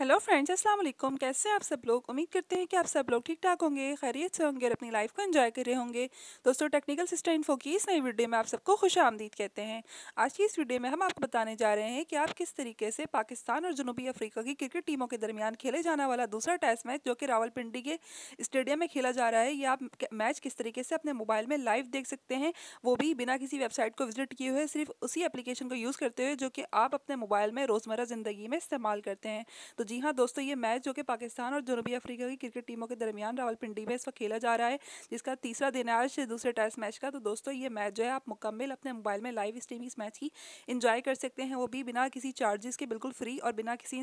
hello friends अस्सलाम वालेकुम कैसे आप सब लोग उम्मीद करते हैं कि आप सब लोग ठीक ठाक होंगे खैरियत से होंगे और अपनी लाइफ को एंजॉय कर रहे होंगे दोस्तों टेक्निकल सिस्टर इन्फो की इस नई वीडियो में आप सबको खुश आमदीद कहते हैं आज की इस वीडियो में हम आपको बताने जा रहे हैं कि आप किस तरीके से पाकिस्तान और जनूबी अफ्रीका की क्रिकेट टीमों के दरमियान खेले जाने वाला दूसरा टेस्ट मैच जो कि रावलपिंडी के स्टेडियम में खेला जा रहा है या आप मैच किस तरीके से अपने मोबाइल में लाइव देख सकते हैं वो भी बिना किसी वेबसाइट को विजिट किए हुए सिर्फ उसी एप्लीकेशन को यूज़ करते हुए जो कि आप अपने मोबाइल में रोज़मर्रा ज़िंदगी में इस्तेमाल करते हैं तो तो जी हाँ दोस्तों ये मैच जो कि पाकिस्तान और जनूबी अफ्रीका की क्रिकेट टीमों के दरमियान रावलपिंडी में इस वक्त खेला जा रहा है जिसका तीसरा दिन है आज दूसरे टेस्ट मैच का तो दोस्तों ये मैच जो है आप मुकम्मल अपने मोबाइल में लाइव स्ट्रीम इस मैच की इन्जॉय कर सकते हैं वो भी बिना किसी चार्जेस के बिल्कुल फ्री और बिना किसी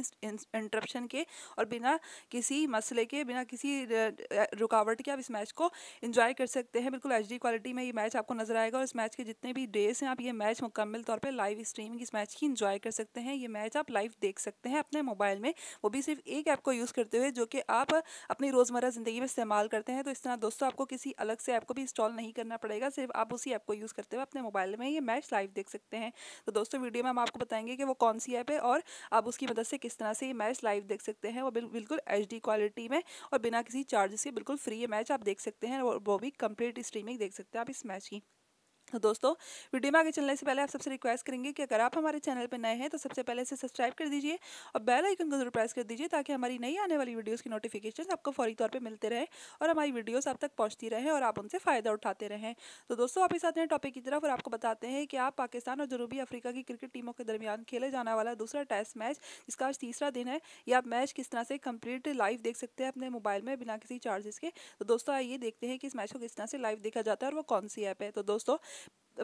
इंटरप्शन के और बिना किसी मसले के बिना किसी रुकावट के आप इस मैच को इन्जॉय कर सकते हैं बिल्कुल एच क्वालिटी में ये मैच आपको नजर आएगा और इस मैच के जितने भी डेज हैं आप ये मैच मुकम्मल तौर पर लाइव स्ट्रीमिंग इस मैच की इंजॉय कर सकते हैं ये मैच आप लाइव देख सकते हैं अपने मोबाइल में वो भी सिर्फ एक ऐप को यूज़ करते हुए जो कि आप अपनी रोज़मर्रा ज़िंदगी में इस्तेमाल करते हैं तो इस तरह दोस्तों आपको किसी अलग से ऐप को भी इंस्टॉल नहीं करना पड़ेगा सिर्फ आप उसी ऐप को यूज़ करते हुए अपने मोबाइल में ये मैच लाइव देख सकते हैं तो दोस्तों वीडियो में हम आपको बताएंगे कि वो कौन सी ऐप है और आप उसकी मदद से किस तरह से ये मैच लाइव देख सकते हैं वो बिल्कुल एच क्वालिटी में और बिना किसी चार्जेस के बिल्कुल फ्री ये मैच आप देख सकते हैं और वो भी कंप्लीट स्ट्रीमिंग देख सकते हैं आप इस मैच की तो दोस्तों वीडियो में आगे चलने से पहले आप सबसे रिक्वेस्ट करेंगे कि अगर आप हमारे चैनल पर नए हैं तो सबसे पहले इसे सब्सक्राइब कर दीजिए और बेल आइकन को जरूर प्रेस कर दीजिए ताकि हमारी नई आने वाली वीडियोस की नोटिफिकेशन आपको फौरी तौर पे मिलते रहे और हमारी वीडियोस आप तक पहुँचती रहें और आप उनसे फ़ायदा उठाते रहें तो दोस्तों आप इस आते हैं टॉपिक की तरफ और आपको बताते हैं कि आप पाकिस्तान और जनूबी अफ्रीका की क्रिकेट टीमों के दरमियान खेले जाने वाला दूसरा टेस्ट मैच जिसका आज तीसरा दिन है या आप मैच किस तरह से कंप्लीट लाइव देख सकते हैं अपने मोबाइल में बिना किसी चार्जेस के तो दोस्तों आइए देखते हैं कि इस मैच को किस तरह से लाइव देखा जाता है और वो कौन सी ऐप है तो दोस्तों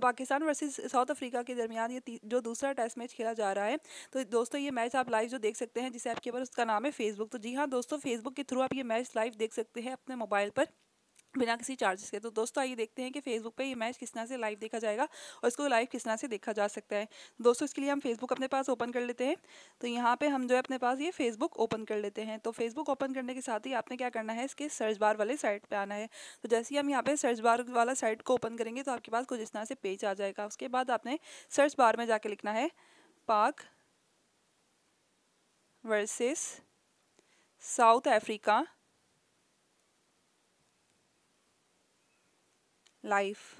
पाकिस्तान वर्सेस साउथ अफ्रीका के दरमियान ये जो दूसरा टेस्ट मैच खेला जा रहा है तो दोस्तों ये मैच आप लाइव जो देख सकते हैं जिसे आपके पास उसका नाम है फेसबुक तो जी हाँ दोस्तों फेसबुक के थ्रू आप ये मैच लाइव देख सकते हैं अपने मोबाइल पर बिना किसी चार्जेस के तो दोस्तों आइए देखते हैं कि फेसबुक पे ये मैच किस तरह से लाइव देखा जाएगा और इसको लाइव किस तरह से देखा जा सकता है दोस्तों इसके लिए हम फेसबुक अपने पास ओपन कर लेते हैं तो यहाँ पे हम जो है अपने पास ये फेसबुक ओपन कर लेते हैं तो फेसबुक ओपन करने के साथ ही आपने क्या करना है इसके सर्च बार वाले साइट पर आना है तो जैसे ही हम यहाँ पर सर्च बार वाला साइट को ओपन करेंगे तो आपके पास कुछ इस तरह से पेज आ जाएगा उसके बाद आपने सर्च बार में जाके लिखना है पाक वर्सेस साउथ अफ्रीका life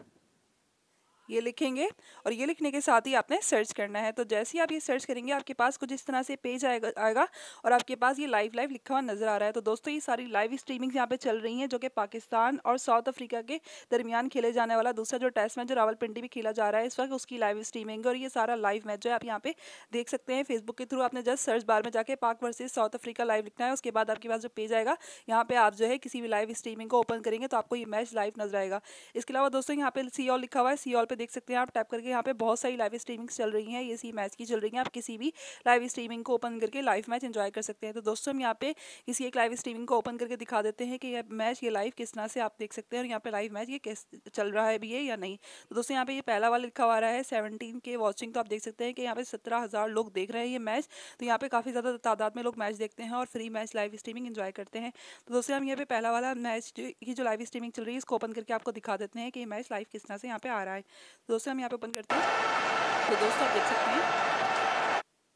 ये लिखेंगे और ये लिखने के साथ ही आपने सर्च करना है तो जैसे ही आप ये सर्च करेंगे आपके पास कुछ इस तरह से पेज आएगा आएगा और आपके पास ये लाइव लाइव लिखा हुआ नज़र आ रहा है तो दोस्तों ये सारी लाइव स्ट्रीमिंग्स यहाँ पे चल रही हैं जो कि पाकिस्तान और साउथ अफ्रीका के दरमियान खेले जाने वाला दूसरा जो टेस्ट मैच जो रावलपिंडी भी खेला जा रहा है इस वक्त उसकी लाइव स्ट्रीमिंग और ये सारा लाइव मैच जो है आप यहाँ पे देख सकते हैं फेसबुक के थ्रू आपने जस्ट सर्च बार में जाकर पाक वर्सेज साउथ अफ्रीका लाइव लिखना है उसके बाद आपके पास जो पेज आएगा यहाँ पे आप जो है किसी भी लाइव स्ट्रीमिंग को ओपन करेंगे तो आपको ये मैच लाइव नजर आएगा इसके अलावा दोस्तों यहाँ पे सी ऑल लिखा हुआ है सी ऑल पर देख सकते हैं आप टैप करके यहाँ पे बहुत सारी लाइव स्ट्रीमिंग्स चल रही हैं ये सी मैच की चल रही हैं आप किसी भी लाइव स्ट्रीमिंग को ओपन करके लाइव मैच इन्जॉय कर सकते हैं तो दोस्तों हम यहाँ पे किसी एक लाइव स्ट्रीमिंग को ओपन करके दिखा देते हैं कि यह मैच ये लाइव किस तरह से आप देख सकते हैं और यहाँ पे लाइव मैच ये कैस चल रहा है भी है या नहीं तो दोस्तों यहाँ पे ये पहला वाला लिखा हुआ रहा है सेवनटीन के वॉचिंग तो आप देख सकते हैं कि यहाँ पे सत्रह हज़ार लोग देख रहे हैं ये मैच तो यहाँ पे काफ़ी ज़्यादा तादाद में लोग मैच देखते हैं और free match live streaming enjoy करते हैं तो दोस्तों हम यहाँ पे पहला वाला मैच की जो लाइव स्ट्रीमिंग चल रही है इसको ओपन करके आपको दिखा देते हैं कि ये मैच लाइव किस तरह से यहाँ पे आ रहा है दोस्तों हम यहाँ पे ओपन करते हैं तो दोस्तों आप देख सकते हैं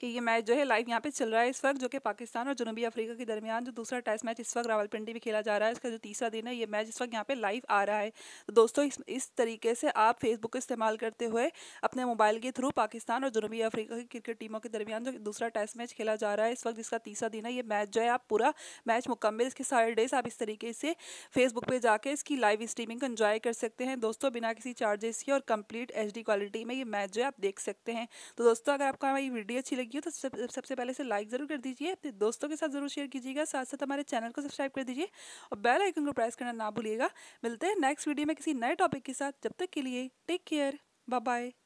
कि ये मैच जो है लाइव यहाँ पे चल रहा है इस वक्त जो कि पाकिस्तान और जनूबी अफ्रीका के दरमियान जो दूसरा टेस्ट मैच इस वक्त रावलपिंडी में खेला जा रहा है इसका जो तीसरा दिन है ये मैच इस वक्त यहाँ पे लाइव आ रहा है तो दोस्तों इस इस तरीके से आप फेसबुक इस्तेमाल करते हुए अपने मोबाइल के थ्रू पाकिस्तान और जनूबी अफ्रीका की क्रिकेट टीमों के दरमियान जो दूसरा टेस्ट मैच खेला जा रहा है इस वक्त जिसका तीसरा दिन है ये मैच जो है आप पूरा मैच मुकम्मल इसके सारे डेज आप इस तरीके से फेसबुक पर जाकर इसकी लाइव स्ट्रीमिंग को इन्जॉय कर सकते हैं दोस्तों बिना किसी चार्जेस के और कम्प्लीट एच क्वालिटी में ये मैच जो है आप देख सकते हैं तो दोस्तों अगर आपको हमारी वीडियो अच्छी लगी हो तो सब, सबसे पहले से लाइक ज़रूर कर दीजिए अपने दोस्तों के साथ ज़रूर शेयर कीजिएगा साथ साथ हमारे चैनल को सब्सक्राइब कर दीजिए और बेल आइकन को प्रेस करना ना भूलिएगा मिलते हैं नेक्स्ट वीडियो में किसी नए टॉपिक के साथ जब तक के लिए टेक केयर बाय बाय